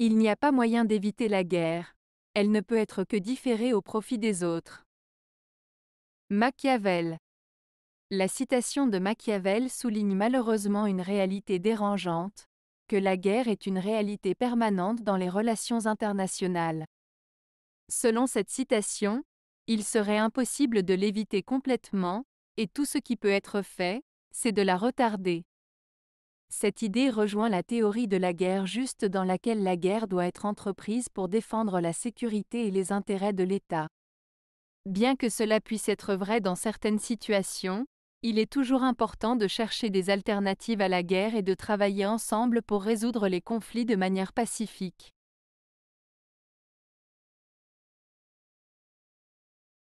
Il n'y a pas moyen d'éviter la guerre. Elle ne peut être que différée au profit des autres. Machiavel La citation de Machiavel souligne malheureusement une réalité dérangeante, que la guerre est une réalité permanente dans les relations internationales. Selon cette citation, il serait impossible de l'éviter complètement, et tout ce qui peut être fait, c'est de la retarder. Cette idée rejoint la théorie de la guerre juste dans laquelle la guerre doit être entreprise pour défendre la sécurité et les intérêts de l'État. Bien que cela puisse être vrai dans certaines situations, il est toujours important de chercher des alternatives à la guerre et de travailler ensemble pour résoudre les conflits de manière pacifique.